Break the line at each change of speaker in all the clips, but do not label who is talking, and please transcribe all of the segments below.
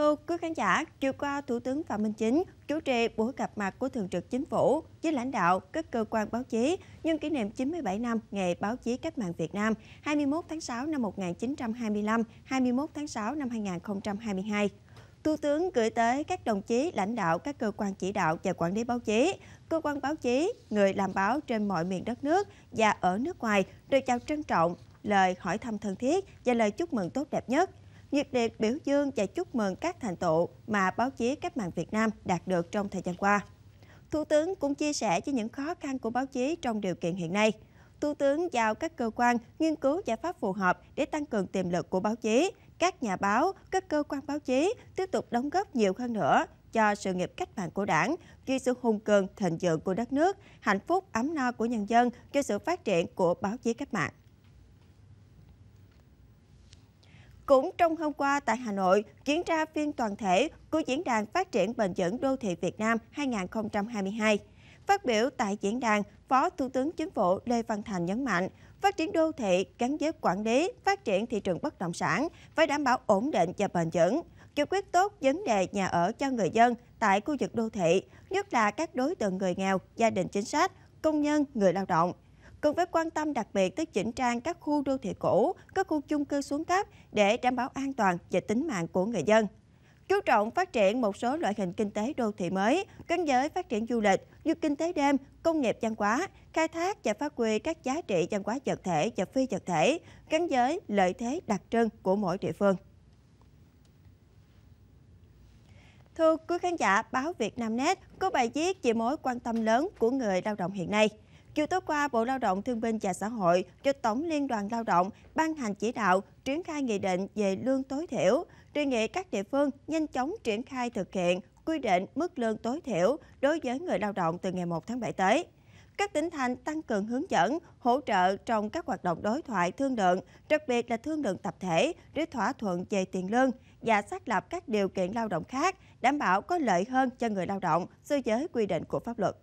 Thưa quý khán giả, chiều qua Thủ tướng Phạm Minh Chính chủ trì buổi gặp mặt của Thường trực Chính phủ với lãnh đạo các cơ quan báo chí nhân kỷ niệm 97 năm Ngày báo chí cách mạng Việt Nam 21 tháng 6 năm 1925, 21 tháng 6 năm 2022. Thủ tướng gửi tới các đồng chí lãnh đạo các cơ quan chỉ đạo và quản lý báo chí, cơ quan báo chí, người làm báo trên mọi miền đất nước và ở nước ngoài được chào trân trọng lời hỏi thăm thân thiết và lời chúc mừng tốt đẹp nhất – nhiệt liệt biểu dương và chúc mừng các thành tựu mà báo chí cách mạng Việt Nam đạt được trong thời gian qua. Thủ tướng cũng chia sẻ với những khó khăn của báo chí trong điều kiện hiện nay. Thủ tướng giao các cơ quan nghiên cứu giải pháp phù hợp để tăng cường tiềm lực của báo chí, các nhà báo, các cơ quan báo chí tiếp tục đóng góp nhiều hơn nữa cho sự nghiệp cách mạng của đảng, vì sự hùng cường, thịnh vượng của đất nước, hạnh phúc ấm no của nhân dân cho sự phát triển của báo chí cách mạng. Cũng trong hôm qua tại Hà Nội, diễn ra phiên toàn thể của Diễn đàn Phát triển Bền vững Đô thị Việt Nam 2022. Phát biểu tại diễn đàn, Phó Thủ tướng Chính phủ Lê Văn Thành nhấn mạnh, phát triển đô thị gắn với quản lý, phát triển thị trường bất động sản phải đảm bảo ổn định và bền vững, giải quyết tốt vấn đề nhà ở cho người dân tại khu vực đô thị, nhất là các đối tượng người nghèo, gia đình chính sách, công nhân, người lao động cùng với quan tâm đặc biệt tới chỉnh trang các khu đô thị cũ, các khu chung cư xuống cấp để đảm bảo an toàn và tính mạng của người dân. Chú trọng phát triển một số loại hình kinh tế đô thị mới, gắn giới phát triển du lịch như kinh tế đêm, công nghiệp văn hóa, khai thác và phát huy các giá trị văn hóa vật thể và phi vật thể, gắn giới lợi thế đặc trưng của mỗi địa phương. Thưa quý khán giả, báo Việt Nam Net có bài viết về mối quan tâm lớn của người lao động hiện nay. Chiều tối qua, Bộ Lao động Thương binh và Xã hội cho Tổng Liên đoàn Lao động ban hành chỉ đạo triển khai nghị định về lương tối thiểu, đề nghị các địa phương nhanh chóng triển khai thực hiện quy định mức lương tối thiểu đối với người lao động từ ngày 1 tháng 7 tới. Các tỉnh thành tăng cường hướng dẫn, hỗ trợ trong các hoạt động đối thoại thương lượng, đặc biệt là thương lượng tập thể để thỏa thuận về tiền lương và xác lập các điều kiện lao động khác, đảm bảo có lợi hơn cho người lao động so với quy định của pháp luật.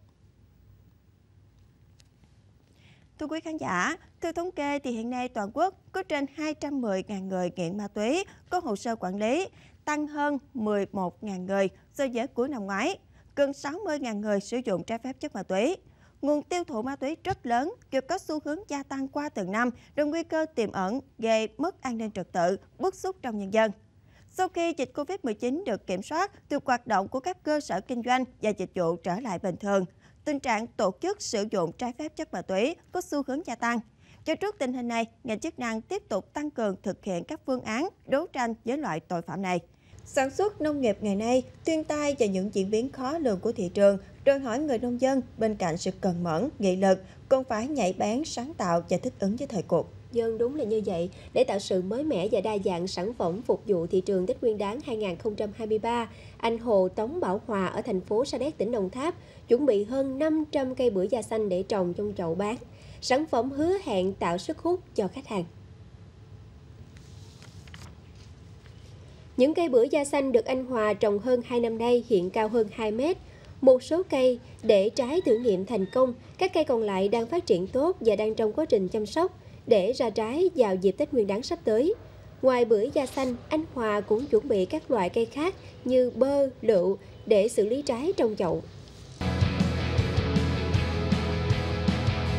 Thưa quý khán giả, theo thống kê thì hiện nay toàn quốc có trên 210.000 người nghiện ma túy có hồ sơ quản lý, tăng hơn 11.000 người so với cuối năm ngoái, gần 60.000 người sử dụng trái phép chất ma túy. Nguồn tiêu thụ ma túy rất lớn, đều có xu hướng gia tăng qua từng năm, đồng nguy cơ tiềm ẩn gây mất an ninh trật tự, bức xúc trong nhân dân. Sau khi dịch Covid-19 được kiểm soát, thì hoạt động của các cơ sở kinh doanh và dịch vụ trở lại bình thường – tình trạng tổ chức sử dụng trái phép chất ma túy có xu hướng gia tăng. Cho trước tình hình này, ngành chức năng tiếp tục tăng cường thực hiện các phương án đấu tranh với loại tội phạm này. Sản xuất nông nghiệp ngày nay, thiên tai và những diễn biến khó lường của thị trường đòi hỏi người nông dân bên cạnh sự cần mẫn, nghị lực, còn phải nhảy bán sáng tạo và thích ứng với thời cuộc.
Dân đúng là như vậy, để tạo sự mới mẻ và đa dạng sản phẩm phục vụ thị trường Tết Nguyên đán 2023, anh Hồ Tống Bảo Hòa ở thành phố Sa Đéc, tỉnh Đồng Tháp chuẩn bị hơn 500 cây bưởi da xanh để trồng trong chậu bán. Sản phẩm hứa hẹn tạo sức hút cho khách hàng. Những cây bưởi da xanh được anh Hòa trồng hơn 2 năm nay hiện cao hơn 2 mét. Một số cây để trái thử nghiệm thành công, các cây còn lại đang phát triển tốt và đang trong quá trình chăm sóc để ra trái vào dịp Tết Nguyên đán sắp tới. Ngoài bưởi da xanh, anh Hòa cũng chuẩn bị các loại cây khác như bơ, lựu để xử lý trái trong chậu.